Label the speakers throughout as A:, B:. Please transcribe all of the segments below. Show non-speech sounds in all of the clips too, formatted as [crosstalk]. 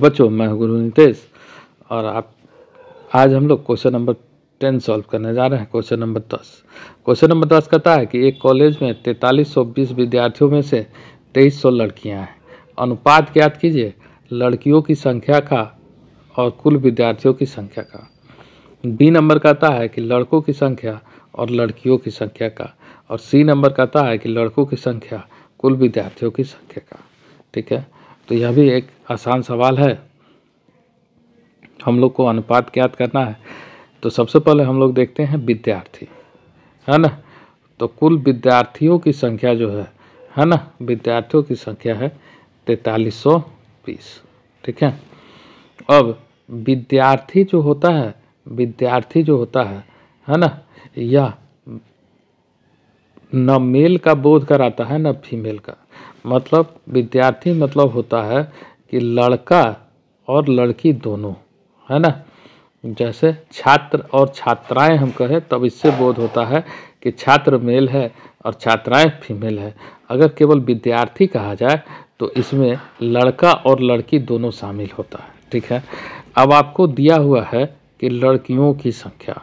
A: बच्चों मैं हूँ गुरु नितेश और आप आज हम लोग क्वेश्चन नंबर टेन सॉल्व करने जा रहे हैं क्वेश्चन नंबर दस क्वेश्चन नंबर दस कहता है कि एक कॉलेज में तैंतालीस सौ बीस विद्यार्थियों में से तेईस सौ लड़कियाँ हैं अनुपात ज्ञात कीजिए लड़कियों की संख्या का और कुल विद्यार्थियों की संख्या का बी नंबर कहता है कि लड़कों की संख्या और लड़कियों की संख्या का और सी नंबर कहता है कि लड़कों की संख्या कुल विद्यार्थियों की संख्या का ठीक है तो यह भी एक आसान सवाल है हम लोग को अनुपात ज्ञात करना है तो सबसे पहले हम लोग देखते हैं विद्यार्थी है ना तो कुल विद्यार्थियों की संख्या जो है है ना विद्यार्थियों की संख्या है तैतालीस सौ बीस ठीक है अब विद्यार्थी जो होता है विद्यार्थी जो होता है है ना यह न मेल का बोध कराता है न फीमेल का मतलब विद्यार्थी मतलब होता है कि लड़का और लड़की दोनों है ना जैसे छात्र और छात्राएं हम कहें तब इससे बोध होता है कि छात्र मेल है और छात्राएं फीमेल है अगर केवल विद्यार्थी कहा जाए तो इसमें लड़का और लड़की दोनों शामिल होता है ठीक है अब आपको दिया हुआ है कि लड़कियों की संख्या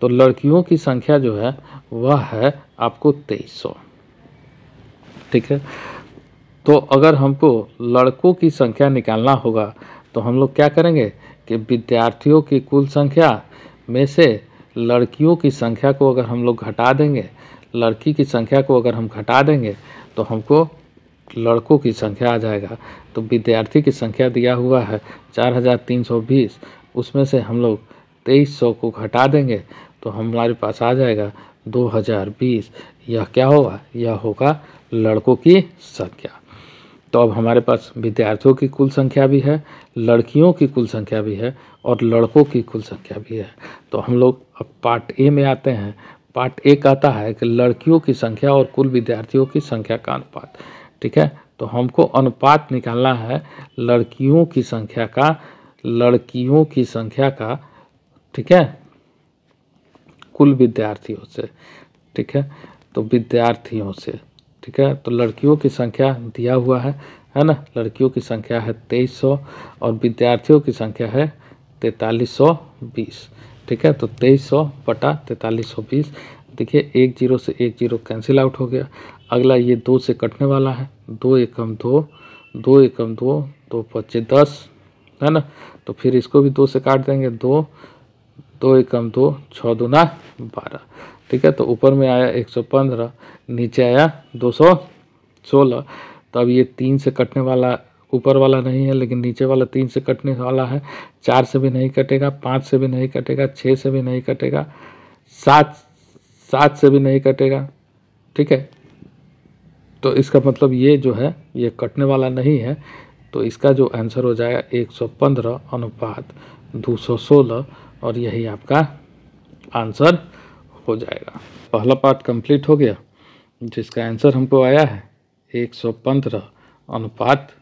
A: तो लड़कियों की संख्या जो है वह है आपको तेईस ठीक है तो अगर हमको लड़कों की संख्या निकालना होगा तो हम लोग क्या करेंगे कि विद्यार्थियों की कुल संख्या में से लड़कियों की संख्या को अगर हम लोग घटा देंगे लड़की की संख्या को अगर हम घटा देंगे तो हमको लड़कों की संख्या आ जाएगा तो विद्यार्थी की संख्या दिया हुआ है चार हज़ार तीन सौ बीस उसमें से हम लोग तेईस सौ को घटा देंगे तो हमारे पास आ जाएगा दो हज़ार बीस यह क्या होगा यह होगा लड़कों की संख्या तो अब हमारे पास विद्यार्थियों की कुल संख्या भी है लड़कियों की कुल संख्या भी है और लड़कों की कुल संख्या भी है तो हम लोग अब पार्ट ए में आते हैं पार्ट ए कहता है कि लड़कियों की संख्या और कुल विद्यार्थियों की संख्या का अनुपात ठीक है तो हमको अनुपात निकालना है लड़कियों की संख्या का लड़कियों की संख्या का ठीक है कुल विद्यार्थियों से ठीक है तो विद्यार्थियों से ठीक है तो लड़कियों की संख्या दिया हुआ है है ना लड़कियों की संख्या है तेईस सौ और विद्यार्थियों की संख्या है तैतालीस सौ बीस ठीक है तो तेईस सौ पटा तैतालीस सौ बीस देखिए एक जीरो से एक जीरो कैंसिल आउट हो गया अगला ये दो से कटने वाला है दो एकम दो दो एकम दो दो पच्चे दस है ना तो फिर इसको भी दो से काट देंगे दो दो एकम दो छः दुना बारह ठीक है तो ऊपर में आया एक सौ पंद्रह नीचे आया दो सौ सोलह तो अब ये तीन से कटने वाला ऊपर वाला नहीं है लेकिन नीचे वाला तीन से कटने वाला है चार से भी नहीं कटेगा पाँच से भी नहीं कटेगा छः से भी नहीं कटेगा सात सात से भी नहीं कटेगा ठीक है तो इसका मतलब ये जो है ये कटने वाला नहीं है तो इसका जो आंसर हो जाएगा एक सौ पंद्रह अनुपात दो सौ सोलह और यही आपका आंसर हो जाएगा पहला पार्ट कंप्लीट हो गया जिसका आंसर हमको आया है एक सौ पंद्रह अनुपात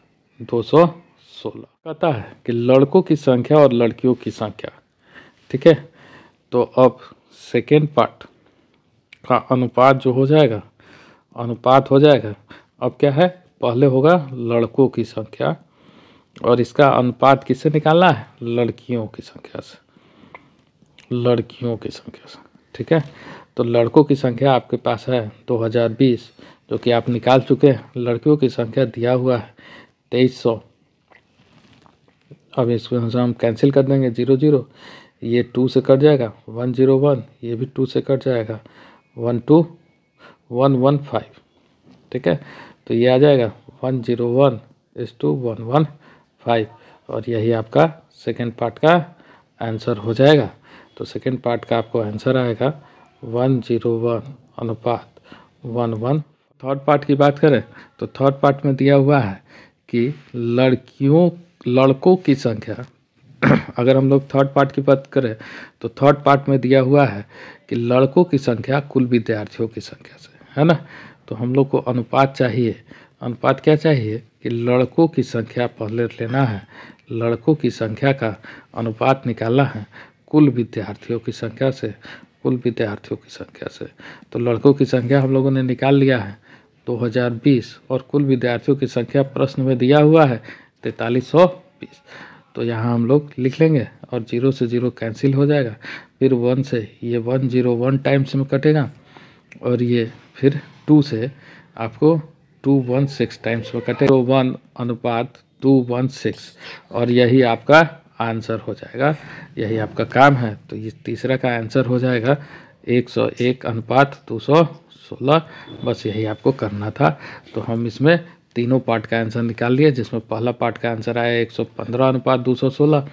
A: दो सौ सोलह कहता है कि लड़कों की संख्या और लड़कियों की संख्या ठीक है तो अब सेकेंड पार्ट का अनुपात जो हो जाएगा अनुपात हो जाएगा अब क्या है पहले होगा लड़कों की संख्या और इसका अनुपात किससे निकालना है लड़कियों की संख्या से लड़कियों की संख्या ठीक है तो लड़कों की संख्या आपके पास है 2020 जो कि आप निकाल चुके हैं लड़कियों की संख्या दिया हुआ है तेईस सौ अब इसको हम कैंसिल कर देंगे जीरो जीरो ये टू से कट जाएगा वन जीरो वन ये भी टू से कट जाएगा one two one one five ठीक है तो ये आ जाएगा वन जीरो वन इस टू वन वन फाइव और यही आपका सेकेंड पार्ट का आंसर हो जाएगा तो सेकेंड पार्ट का आपको आंसर आएगा वन जीरो वन अनुपात वन वन थर्ड पार्ट की बात करें तो थर्ड पार्ट में दिया हुआ है कि लड़कियों लड़कों की संख्या [clears throat] अगर हम लोग थर्ड पार्ट की बात करें तो थर्ड पार्ट में दिया हुआ है कि लड़कों की संख्या कुल विद्यार्थियों की संख्या से है ना तो हम लोग को अनुपात चाहिए अनुपात क्या चाहिए कि लड़कों की संख्या पहले लेना है लड़कों की संख्या का अनुपात निकालना है कुल विद्यार्थियों की संख्या से कुल विद्यार्थियों की संख्या से तो लड़कों की संख्या हम लोगों ने निकाल लिया है 2020 और कुल विद्यार्थियों की संख्या प्रश्न में दिया हुआ है तैंतालीस सौ बीस तो यहाँ हम लोग लिख लेंगे और जीरो से जीरो कैंसिल हो जाएगा फिर वन से ये वन जीरो वन टाइम्स में कटेगा और ये फिर टू से आपको टू वन सिक्स टाइम्स में कटेगा तो वन अनुपात टू वन सिक्स और यही आपका आंसर हो जाएगा यही आपका काम है तो ये तीसरा का आंसर हो जाएगा एक सौ एक अनुपात दो सौ सोलह बस यही आपको करना था तो हम इसमें तीनों पार्ट का आंसर निकाल लिए जिसमें पहला पार्ट का आंसर आया एक सौ पंद्रह अनुपात दो सौ सोलह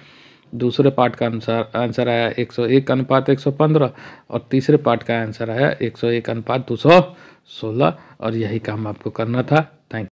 A: दूसरे पार्ट का आंसर आंसर आया एक सौ एक अनुपात एक सौ पंद्रह और तीसरे पार्ट का आंसर आया एक सौ एक अनुपात दो सौ सोलह और यही काम आपको करना था थैंक यू